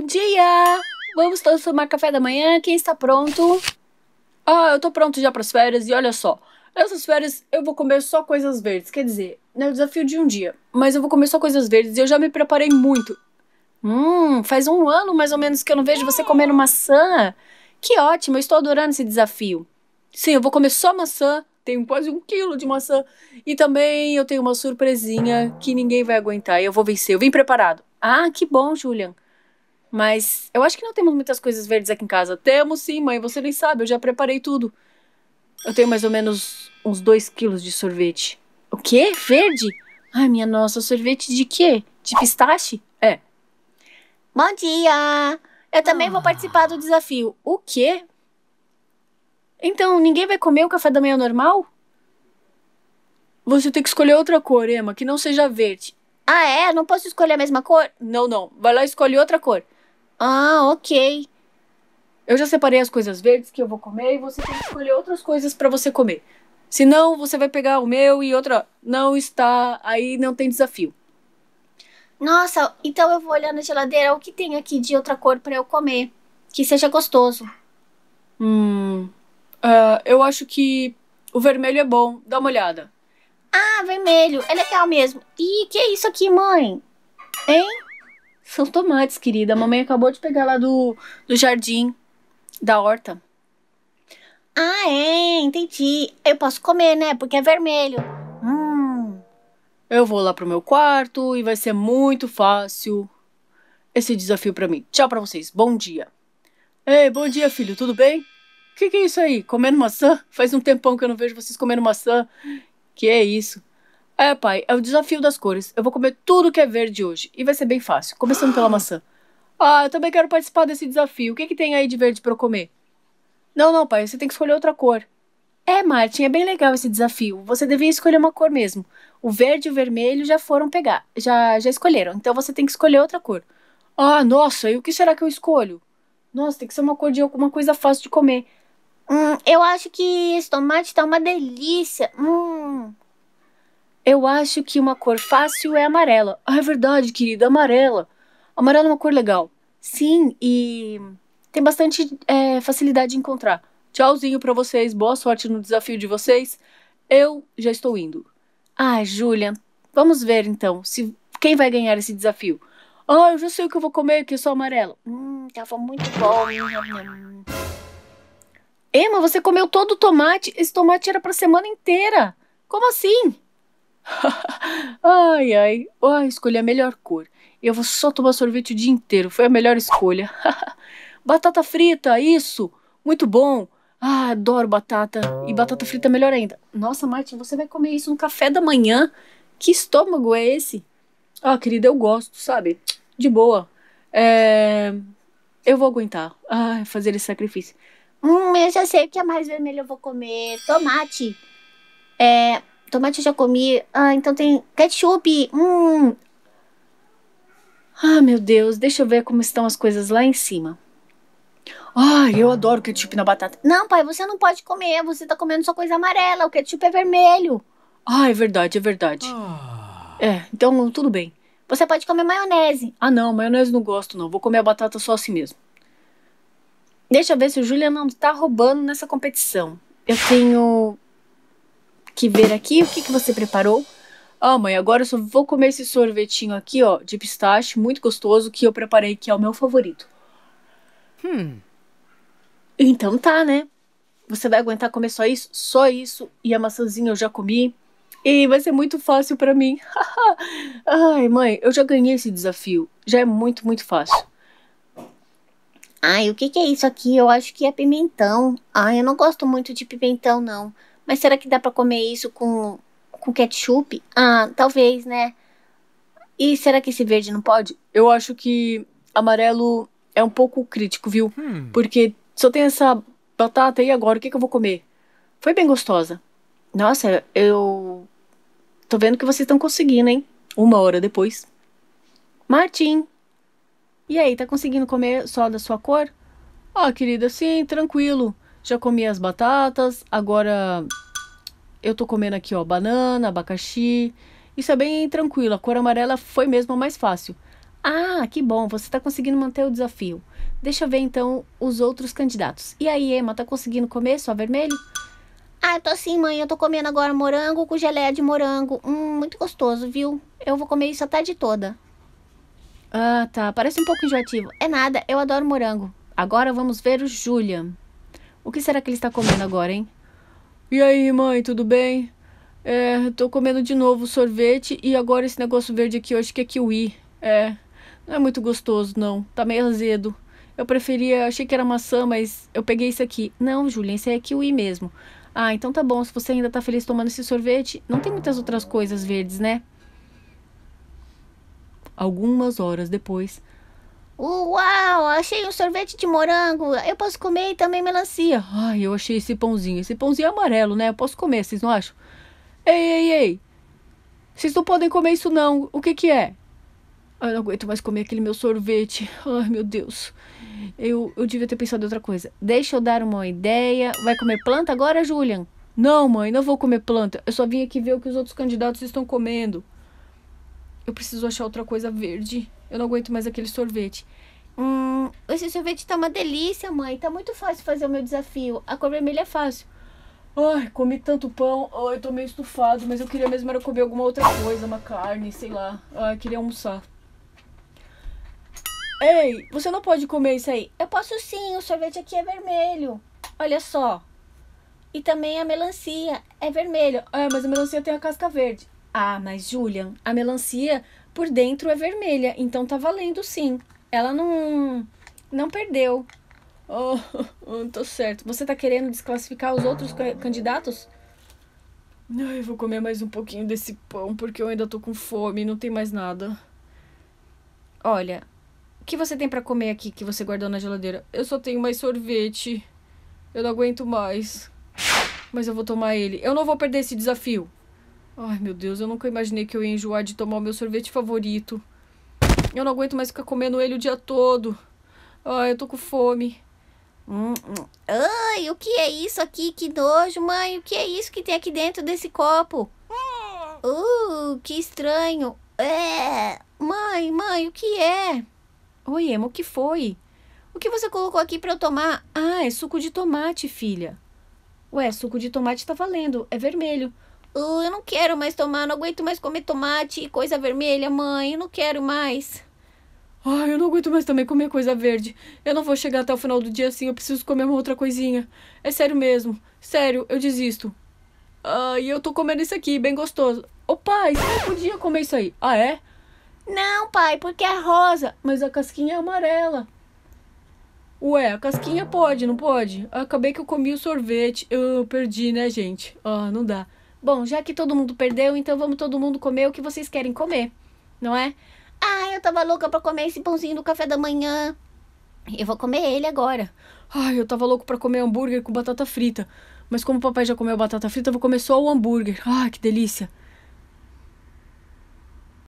Bom dia! Vamos todos tomar café da manhã. Quem está pronto? Ah, eu tô pronto já para as férias e olha só. Essas férias eu vou comer só coisas verdes. Quer dizer, é o desafio de um dia. Mas eu vou comer só coisas verdes e eu já me preparei muito. Hum, faz um ano mais ou menos que eu não vejo você comendo maçã. Que ótimo, eu estou adorando esse desafio. Sim, eu vou comer só maçã. Tenho quase um quilo de maçã. E também eu tenho uma surpresinha que ninguém vai aguentar. E eu vou vencer. Eu vim preparado. Ah, que bom, Julian. Mas eu acho que não temos muitas coisas verdes aqui em casa. Temos sim, mãe, você nem sabe, eu já preparei tudo. Eu tenho mais ou menos uns 2 quilos de sorvete. O quê? Verde? Ai, minha nossa, sorvete de quê? De pistache? É. Bom dia! Eu também ah. vou participar do desafio. O quê? Então, ninguém vai comer o café da manhã normal? Você tem que escolher outra cor, Emma, que não seja verde. Ah, é? Não posso escolher a mesma cor? Não, não. Vai lá e escolhe outra cor. Ah, ok. Eu já separei as coisas verdes que eu vou comer e você tem que escolher outras coisas para você comer. Senão você vai pegar o meu e outra não está, aí não tem desafio. Nossa, então eu vou olhar na geladeira o que tem aqui de outra cor para eu comer, que seja gostoso. Hum, uh, eu acho que o vermelho é bom. Dá uma olhada. Ah, vermelho, é legal mesmo. E que é isso aqui, mãe? Hein? São tomates, querida. A mamãe acabou de pegar lá do, do jardim, da horta. Ah, é, entendi. Eu posso comer, né? Porque é vermelho. Hum. Eu vou lá pro meu quarto e vai ser muito fácil esse desafio para mim. Tchau para vocês. Bom dia. Ei, bom dia, filho. Tudo bem? O que, que é isso aí? Comendo maçã? Faz um tempão que eu não vejo vocês comendo maçã. Que é isso? É, pai, é o desafio das cores. Eu vou comer tudo que é verde hoje. E vai ser bem fácil, começando pela maçã. Ah, eu também quero participar desse desafio. O que, que tem aí de verde para eu comer? Não, não, pai, você tem que escolher outra cor. É, Martin, é bem legal esse desafio. Você devia escolher uma cor mesmo. O verde e o vermelho já foram pegar, já, já escolheram. Então você tem que escolher outra cor. Ah, nossa, e o que será que eu escolho? Nossa, tem que ser uma cor de alguma coisa fácil de comer. Hum, eu acho que esse tomate tá uma delícia. Hum. Eu acho que uma cor fácil é amarela. Ah, é verdade, querida, amarela. Amarelo é uma cor legal. Sim, e tem bastante é, facilidade de encontrar. Tchauzinho para vocês, boa sorte no desafio de vocês. Eu já estou indo. Ah, Julia, vamos ver então se quem vai ganhar esse desafio. Ah, eu já sei o que eu vou comer, que é sou amarela. Hum, tava muito bom. Emma, você comeu todo o tomate. Esse tomate era pra semana inteira. Como assim? ai, ai. Oh, escolhi é a melhor cor. Eu vou só tomar sorvete o dia inteiro. Foi a melhor escolha. batata frita, isso. Muito bom. Ah, adoro batata. E batata frita é melhor ainda. Nossa, Martin, você vai comer isso no café da manhã? Que estômago é esse? Ah, querida, eu gosto, sabe? De boa. É... Eu vou aguentar. Ah, fazer esse sacrifício. Hum, eu já sei o que é mais vermelho eu vou comer. Tomate. É, Tomate eu já comi. Ah, então tem ketchup. Hum. Ah, meu Deus, deixa eu ver como estão as coisas lá em cima. Ai, eu adoro ketchup na batata. Não, pai, você não pode comer. Você tá comendo só coisa amarela. O ketchup é vermelho. Ah, é verdade, é verdade. Ah. É, então tudo bem. Você pode comer maionese. Ah, não, maionese não gosto, não. Vou comer a batata só assim mesmo. Deixa eu ver se o Julian não tá roubando nessa competição. Eu tenho que ver aqui o que, que você preparou. Ah, mãe, agora eu só vou comer esse sorvetinho aqui, ó, de pistache, muito gostoso, que eu preparei, que é o meu favorito. Hum. Então tá, né? Você vai aguentar comer só isso? Só isso. E a maçãzinha eu já comi. E vai ser muito fácil para mim. Ai, mãe, eu já ganhei esse desafio. Já é muito, muito fácil. Ai, o que, que é isso aqui? Eu acho que é pimentão. Ai, eu não gosto muito de pimentão, não. Mas será que dá para comer isso com, com ketchup? Ah, talvez, né? E será que esse verde não pode? Eu acho que amarelo é um pouco crítico, viu? Hum. Porque só tem essa batata e agora o que, que eu vou comer? Foi bem gostosa. Nossa, eu tô vendo que vocês estão conseguindo, hein? Uma hora depois. Martim, e aí, tá conseguindo comer só da sua cor? Ah, querida, sim, tranquilo. Já comi as batatas, agora eu tô comendo aqui, ó, banana, abacaxi. Isso é bem tranquilo, a cor amarela foi mesmo a mais fácil. Ah, que bom, você tá conseguindo manter o desafio. Deixa eu ver então os outros candidatos. E aí, Emma, tá conseguindo comer só vermelho? Ah, eu tô assim, mãe. Eu tô comendo agora morango com geleia de morango. Hum, muito gostoso, viu? Eu vou comer isso a tarde toda. Ah, tá. Parece um pouco enjoativo. É nada, eu adoro morango. Agora vamos ver o Julian. O que será que ele está comendo agora, hein? E aí, mãe, tudo bem? É, tô comendo de novo sorvete e agora esse negócio verde aqui, eu acho que é kiwi. É, não é muito gostoso, não. Tá meio azedo. Eu preferia, achei que era maçã, mas eu peguei isso aqui. Não, Julia, esse é kiwi mesmo. Ah, então tá bom, se você ainda tá feliz tomando esse sorvete, não tem muitas outras coisas verdes, né? Algumas horas depois, Uau, achei um sorvete de morango. Eu posso comer e também melancia. Ai, eu achei esse pãozinho. Esse pãozinho é amarelo, né? Eu posso comer, vocês não acham? Ei, ei, ei. Vocês não podem comer isso, não. O que que é? Ai, não aguento mais comer aquele meu sorvete. Ai, meu Deus. Eu, eu devia ter pensado em outra coisa. Deixa eu dar uma ideia. Vai comer planta agora, Julian? Não, mãe, não vou comer planta. Eu só vim aqui ver o que os outros candidatos estão comendo eu preciso achar outra coisa verde. Eu não aguento mais aquele sorvete. Hum, esse sorvete tá uma delícia, mãe. Tá muito fácil fazer o meu desafio. A cor vermelha é fácil. Ai, comi tanto pão. Ai, eu tô meio estufado, mas eu queria mesmo era comer alguma outra coisa, uma carne, sei lá. Ai, queria almoçar. Ei, você não pode comer isso aí. Eu posso sim, o sorvete aqui é vermelho. Olha só. E também a melancia é vermelha. Ah, mas a melancia tem a casca verde. Ah, mas Julian, a melancia por dentro é vermelha, então tá valendo sim. Ela não não perdeu. Oh, tô certo. Você tá querendo desclassificar os outros candidatos? Ai, vou comer mais um pouquinho desse pão porque eu ainda tô com fome, não tem mais nada. Olha, o que você tem para comer aqui que você guardou na geladeira? Eu só tenho mais sorvete. Eu não aguento mais. Mas eu vou tomar ele. Eu não vou perder esse desafio. Ai, meu Deus, eu nunca imaginei que eu ia enjoar de tomar o meu sorvete favorito. Eu não aguento mais ficar comendo ele o dia todo. Ai, eu tô com fome. Hum, hum. Ai, o que é isso aqui? Que nojo, mãe. O que é isso que tem aqui dentro desse copo? Uh, que estranho. É. Mãe, mãe, o que é? Oi, Emma, o que foi? O que você colocou aqui para eu tomar? Ah, é suco de tomate, filha. Ué, suco de tomate tá valendo. É vermelho. Uh, eu não quero mais tomar, não aguento mais comer tomate e coisa vermelha, mãe. Eu não quero mais. Ai, ah, eu não aguento mais também comer coisa verde. Eu não vou chegar até o final do dia assim, eu preciso comer uma outra coisinha. É sério mesmo. Sério, eu desisto. Ai, ah, eu tô comendo isso aqui, bem gostoso. Ô pai, você não podia comer isso aí. Ah, é? Não, pai, porque é rosa. Mas a casquinha é amarela. Ué, a casquinha pode, não pode? Acabei que eu comi o sorvete. Eu perdi, né, gente? Ah, não dá. Bom, já que todo mundo perdeu, então vamos todo mundo comer o que vocês querem comer, não é? Ah, eu tava louca pra comer esse pãozinho do café da manhã. Eu vou comer ele agora. Ai, eu tava louco pra comer hambúrguer com batata frita. Mas como o papai já comeu batata frita, eu vou comer só o hambúrguer. Ai, que delícia.